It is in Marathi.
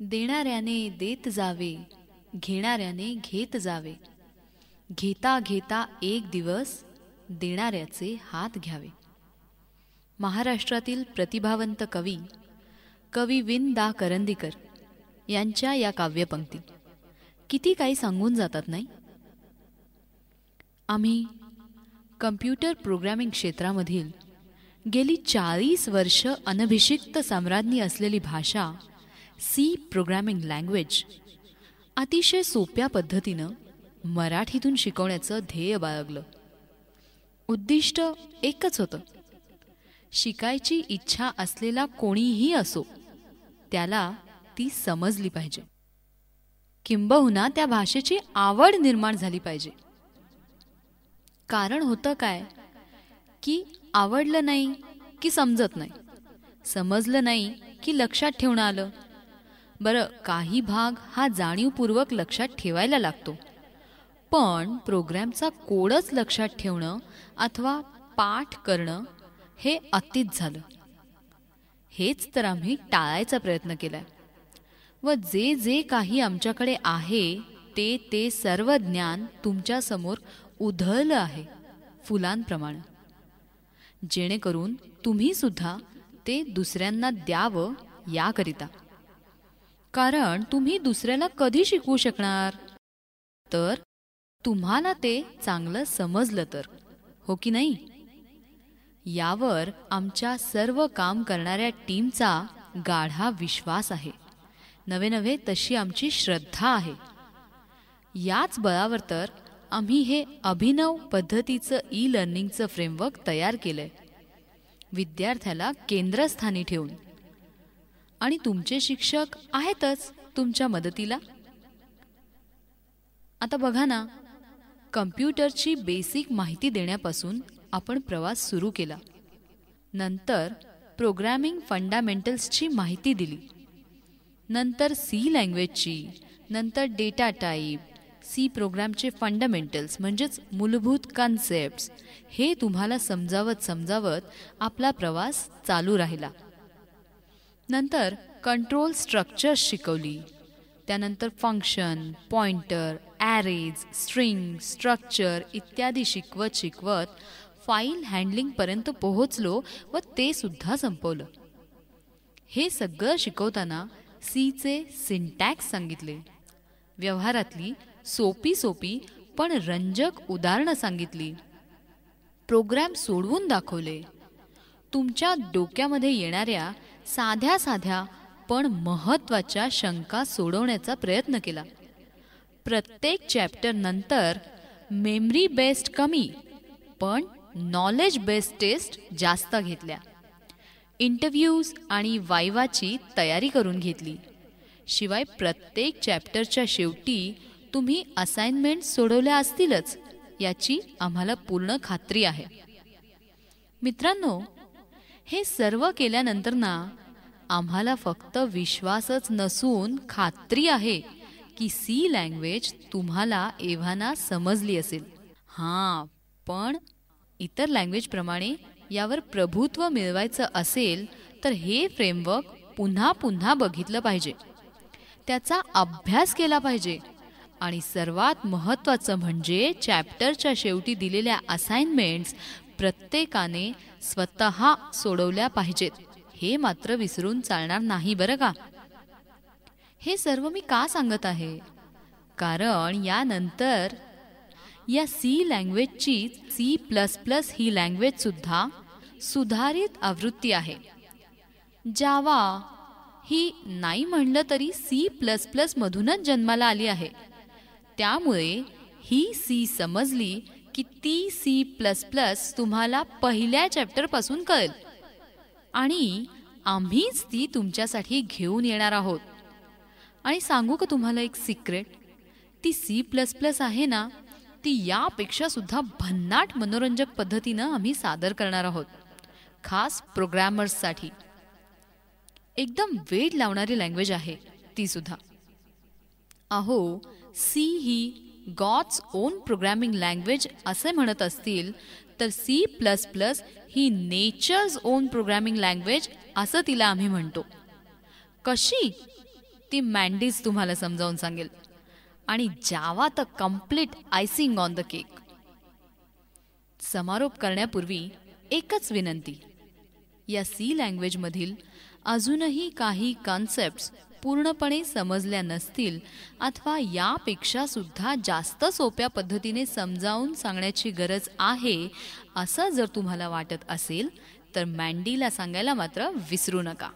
देणाऱ्याने देत जावे घेणाऱ्याने घेत जावे घेता घेता एक दिवस देणाऱ्याचे हात घ्यावे महाराष्ट्रातील प्रतिभावंत कवी कवी विन दा करंदीकर यांच्या या काव्यपंक्ती किती काही सांगून जातात नाही आम्ही कम्प्युटर प्रोग्रॅमिंग क्षेत्रामधील गेली चाळीस वर्ष अनभिषिक्त साम्राज्ञी असलेली भाषा सी प्रोग्रॅमिंग लँग्वेज अतिशय सोप्या पद्धतीनं मराठीतून शिकवण्याचं ध्येय बाळगलं उद्दिष्ट एकच होतं शिकायची इच्छा असलेला कोणीही असो त्याला ती समजली पाहिजे किंबहुना त्या भाषेची आवड निर्माण झाली पाहिजे कारण होतं काय की आवडलं नाही की समजत नाही समजलं नाही की लक्षात ठेवणं आलं बरं काही भाग हा जाणीवपूर्वक लक्षात ठेवायला लागतो पण प्रोग्रॅमचा कोडच लक्षात ठेवणं अथवा पाठ करणं हे अतीत झालं हेच तर आम्ही टाळायचा प्रयत्न केला व जे जे काही आमच्याकडे आहे ते ते सर्व ज्ञान तुमच्यासमोर उधळलं आहे फुलांप्रमाणे जेणेकरून तुम्ही सुद्धा ते दुसऱ्यांना द्यावं याकरिता कारण तुम्ही दुसऱ्याला कधी शिकवू शकणार तर तुम्हाला ते चांगलं समजलं तर हो की नाही यावर आमच्या सर्व काम करणाऱ्या टीमचा गाढा विश्वास आहे नवे नवे तशी आमची श्रद्धा आहे याच बळावर तर आम्ही हे अभिनव पद्धतीचं ई लर्निंगचं फ्रेमवर्क तयार केलंय विद्यार्थ्याला केंद्रस्थानी ठेवून आणि तुमचे शिक्षक आहेतच तुमच्या मदतीला आता बघा ना कम्प्युटरची बेसिक माहिती देण्यापासून आपण प्रवास सुरू केला नंतर प्रोग्रॅमिंग फंडामेंटल्सची माहिती दिली नंतर सी लँग्वेजची नंतर डेटा टाईप सी प्रोग्रामचे फंडामेंटल्स म्हणजेच मूलभूत कन्सेप्ट्स हे तुम्हाला समजावत समजावत आपला प्रवास चालू राहिला नंतर कंट्रोल स्ट्रक्चर्स शिकवली त्यानंतर function pointer arrays string structure इत्यादी शिकवत शिकवत फाईल हँडलिंगपर्यंत पोहोचलो व ते सुद्धा संपवलं हे सगळं शिकवताना सीचे सिंटॅक्स सांगितले व्यवहारातली सोपी सोपी पण रंजक उदाहरणं सांगितली प्रोग्रॅम सोडवून दाखवले तुमच्या डोक्यामध्ये येणाऱ्या साध्या साध्या पण महत्त्वाच्या शंका सोडवण्याचा प्रयत्न केला प्रत्येक चॅप्टर नंतर मेमरी बेस्ड कमी पण नॉलेज बेस्ड टेस्ट जास्त घेतल्या इंटरव्ह्यूज आणि वायवाची तयारी करून घेतली शिवाय प्रत्येक चॅप्टरच्या शेवटी तुम्ही असाइनमेंट सोडवल्या असतीलच याची आम्हाला पूर्ण खात्री आहे मित्रांनो हे सर्व केल्यानंतर ना आम्हाला फक्त विश्वासच नसून खात्री आहे की सी लँग्वेज तुम्हाला एव्हाना समजली असेल हां पण इतर लँग्वेजप्रमाणे यावर प्रभुत्व मिळवायचं असेल तर हे फ्रेमवर्क पुन्हा पुन्हा बघितलं पाहिजे त्याचा अभ्यास केला पाहिजे आणि सर्वात महत्त्वाचं म्हणजे चॅप्टरच्या शेवटी दिलेल्या असाइनमेंट्स प्रत्येकाने स्वतः सोडवल्या पाहिजेत हे मात्र विसरून चालणार नाही बरं का हे सर्व मी का सांगत आहे कारण यानंतर या सी लँग्वेजची सी प्लस प्लस ही लँग्वेजसुद्धा सुधारित आवृत्ती आहे जावा ही नाही म्हणलं तरी सी प्लस प्लसमधूनच जन्माला आली आहे त्यामुळे ही सी समजली ती सी प्लस प्लस तुम्हाला पहिल्या पासून कळेल आणि आम्हीच ती तुमच्यासाठी घेऊन येणार आहोत आणि सांगू का तुम्हाला एक सिक्रेट ती सी प्लस प्लस आहे ना ती यापेक्षा सुद्धा भन्नाट मनोरंजक पद्धतीनं आम्ही सादर करणार आहोत खास प्रोग्रॅमर्ससाठी एकदम वेड लावणारी लँग्वेज आहे ती सुद्धा अहो सी ही गॉड्स ओन प्रोग्रॅमिंग लँग्वेज असे म्हणत असतील तर सी प्लस प्लस ही नेचर्स ओन प्रोग्रॅमिंग लँग्वेज असं तिला आम्ही म्हणतो कशी ती मॅन्डीज तुम्हाला समजावून सांगेल आणि जावा तर complete icing on the cake समारोप करण्यापूर्वी एकच विनंती या सी लँग्वेजमधील अजूनही काही कॉन्सेप्ट पूर्णपणे समजल्या नसतील अथवा यापेक्षा सुद्धा जास्त सोप्या पद्धतीने समजावून सांगण्याची गरज आहे असं जर तुम्हाला वाटत असेल तर मँडीला सांगायला मात्र विसरू नका